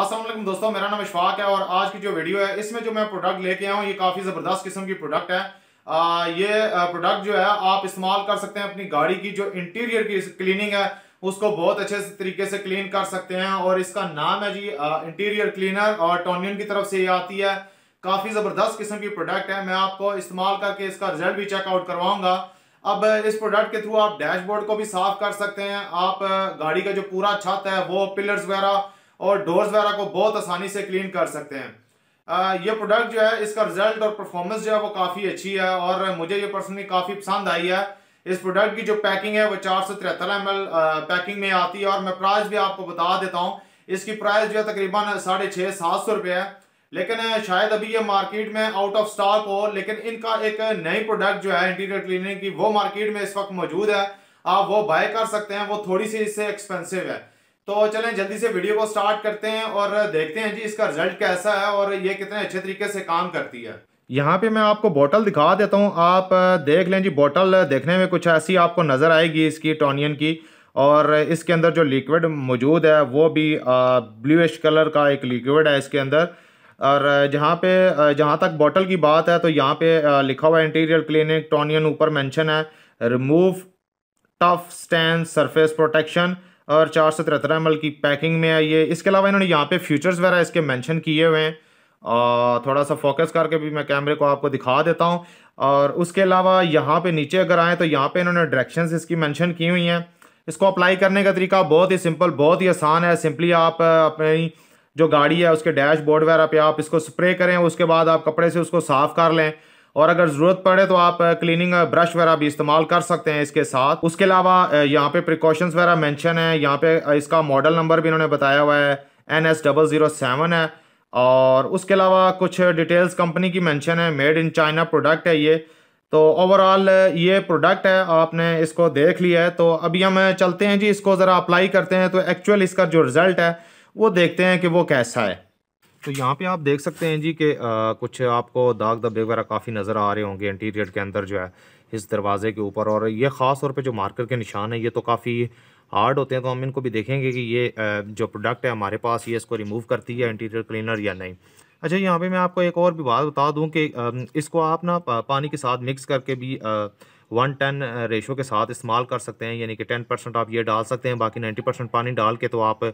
असलम दोस्तों मेरा नाम इशफाक है और आज की जो वीडियो है इसमें जो मैं प्रोडक्ट लेके आया हूँ ये काफ़ी ज़बरदस्त किस्म की प्रोडक्ट है आ, ये प्रोडक्ट जो है आप इस्तेमाल कर सकते हैं अपनी गाड़ी की जो इंटीरियर की क्लीनिंग है उसको बहुत अच्छे से तरीके से क्लीन कर सकते हैं और इसका नाम है जी आ, इंटीरियर क्लीनर और टोनियन की तरफ से ये आती है काफ़ी ज़बरदस्त किस्म की प्रोडक्ट है मैं आपको इस्तेमाल करके इसका रिजल्ट भी चेकआउट करवाऊँगा अब इस प्रोडक्ट के थ्रू आप डैशबोर्ड को भी साफ कर सकते हैं आप गाड़ी का जो पूरा छत है वो पिलर्स वगैरह और डोर्स वगैरह को बहुत आसानी से क्लीन कर सकते हैं आ, ये प्रोडक्ट जो है इसका रिजल्ट और परफॉर्मेंस जो है वो काफ़ी अच्छी है और मुझे ये पर्सनली काफ़ी पसंद आई है इस प्रोडक्ट की जो पैकिंग है वो चार सौ तिहत्तर एम एल पैकिंग में आती है और मैं प्राइस भी आपको बता देता हूँ इसकी प्राइस जो है तकरीबन साढ़े छः सात सौ रुपये है लेकिन शायद अभी ये मार्केट में आउट ऑफ स्टॉक हो लेकिन इनका एक नई प्रोडक्ट जो है इंटीरियर क्लीनिंग की वो मार्केट में इस वक्त मौजूद है आप वो बाय कर सकते हैं वो थोड़ी सी इससे एक्सपेंसिव है तो चलें जल्दी से वीडियो को स्टार्ट करते हैं और देखते हैं जी इसका रिजल्ट कैसा है और ये कितने अच्छे तरीके से काम करती है यहाँ पे मैं आपको बोतल दिखा देता हूँ आप देख लें जी बोतल देखने में कुछ ऐसी आपको नज़र आएगी इसकी टोनियन की और इसके अंदर जो लिक्विड मौजूद है वो भी ब्लूश कलर का एक लिक्विड है इसके अंदर और जहाँ पे जहाँ तक बोतल की बात है तो यहाँ पे लिखा हुआ इंटीरियर क्लिनिक टोनियन ऊपर मेंशन है remove tough stand surface protection और चार सौ तिहत्तर एम की पैकिंग में आई है इसके अलावा इन्होंने यहाँ पे फ्यूचर्स वगैरह इसके मेंशन किए हुए हैं और थोड़ा सा फोकस करके भी मैं कैमरे को आपको दिखा देता हूँ और उसके अलावा यहाँ पे नीचे अगर आएँ तो यहाँ पे इन्होंने डायरेक्शंस इसकी मेंशन की हुई हैं इसको अप्लाई करने का तरीका बहुत ही सिंपल बहुत ही आसान है सिंपली आप अपनी जो गाड़ी है उसके डैशबोर्ड वगैरह पे आप इसको स्प्रे करें उसके बाद आप कपड़े से उसको साफ़ कर लें और अगर ज़रूरत पड़े तो आप क्लीनिंग ब्रश वगैरह भी इस्तेमाल कर सकते हैं इसके साथ उसके अलावा यहाँ पे प्रिकॉशंस वगैरह मेंशन है यहाँ पे इसका मॉडल नंबर भी इन्होंने बताया हुआ है N S double zero seven है और उसके अलावा कुछ डिटेल्स कंपनी की मेंशन है मेड इन चाइना प्रोडक्ट है ये तो ओवरऑल ये प्रोडक्ट है आपने इसको देख लिया है तो अभी हम चलते हैं जी इसको ज़रा अप्लाई करते हैं तो एक्चुअल इसका जो रिज़ल्ट है वो देखते हैं कि वो कैसा है तो यहाँ पे आप देख सकते हैं जी कि कुछ आपको दाग दबे वगैरह काफ़ी नज़र आ रहे होंगे इंटीरियर के अंदर जो है इस दरवाज़े के ऊपर और ये ख़ास तौर पे जो मार्कर के निशान है ये तो काफ़ी हार्ड होते हैं तो हम इनको भी देखेंगे कि ये जो प्रोडक्ट है हमारे पास ये इसको रिमूव करती है इंटीरियर क्लीनर या नहीं अच्छा यहाँ पे मैं आपको एक और भी बात बता दूँ कि इसको आप ना पानी के साथ मिक्स करके भी वन टेन रेशो के साथ इस्तेमाल कर सकते हैं यानी कि टेन परसेंट आप ये डाल सकते हैं बाकी नाइन्टी परसेंट पानी डाल के तो आप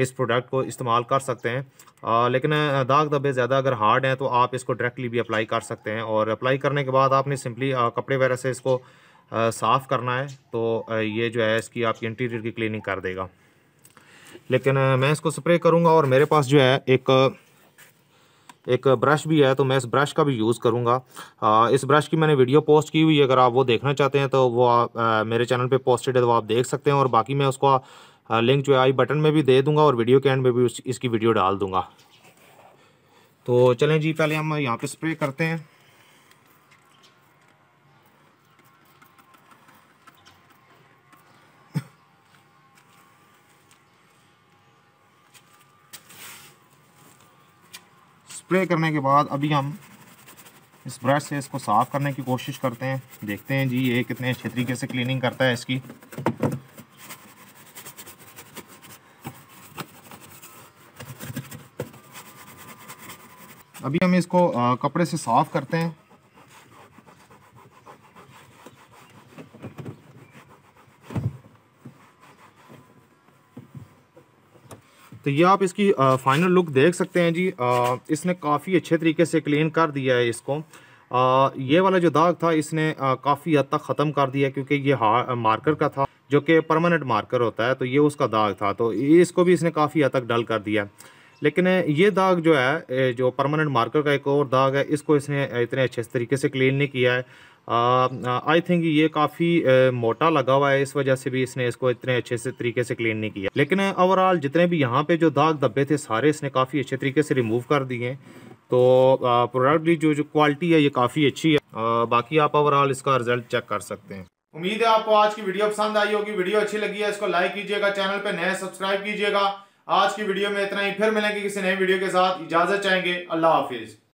इस प्रोडक्ट को इस्तेमाल कर सकते हैं आ, लेकिन दाग धब्बे ज़्यादा अगर हार्ड हैं तो आप इसको डायरेक्टली भी अप्लाई कर सकते हैं और अप्लाई करने के बाद आपने सिंपली कपड़े वगैरह से इसको साफ़ करना है तो ये जो है इसकी आपकी इंटीरियर की क्लिनिंग कर देगा लेकिन मैं इसको स्प्रे करूँगा और मेरे पास जो है एक एक ब्रश भी है तो मैं इस ब्रश का भी यूज़ करूँगा इस ब्रश की मैंने वीडियो पोस्ट की हुई है अगर आप वो देखना चाहते हैं तो वो आ, मेरे चैनल पे पोस्टेड है तो आप देख सकते हैं और बाकी मैं उसका लिंक जो है आई बटन में भी दे दूँगा और वीडियो के एंड में भी उस, इसकी वीडियो डाल दूँगा तो चलें जी पहले हम यहाँ पर स्प्रे करते हैं स्प्रे करने के बाद अभी हम इस ब्रश से इसको साफ़ करने की कोशिश करते हैं देखते हैं जी ये कितने अच्छे तरीके से क्लीनिंग करता है इसकी अभी हम इसको कपड़े से साफ़ करते हैं तो ये आप इसकी आ, फाइनल लुक देख सकते हैं जी आ, इसने काफ़ी अच्छे तरीके से क्लीन कर दिया है इसको आ, ये वाला जो दाग था इसने काफ़ी हद तक ख़त्म कर दिया क्योंकि ये हा मार्कर का था जो कि परमानेंट मार्कर होता है तो ये उसका दाग था तो इसको भी इसने काफ़ी हद तक डल कर दिया लेकिन ये दाग जो है जो परमानेंट मार्कर का एक और दाग है इसको इसने इतने अच्छे तरीके से क्लीन नहीं किया है आई थिंक ये काफ़ी मोटा लगा हुआ है इस वजह से भी इसने इसको इतने अच्छे से तरीके से क्लीन नहीं किया लेकिन ओवरऑल जितने भी यहाँ पे जो दाग धब्बे थे सारे इसने काफ़ी अच्छे तरीके से रिमूव कर दिए तो प्रोडक्ट की जो जो क्वालिटी है ये काफ़ी अच्छी है आ, बाकी आप ओवरऑल इसका रिजल्ट चेक कर सकते हैं उम्मीद है आपको आज की वीडियो पसंद आई होगी वीडियो अच्छी लगी है इसको लाइक कीजिएगा चैनल पर नए सब्सक्राइब कीजिएगा आज की वीडियो में इतना ही फिर मिलेंगे किसी नए वीडियो के साथ इजाजत चाहेंगे अल्लाह हाफिज़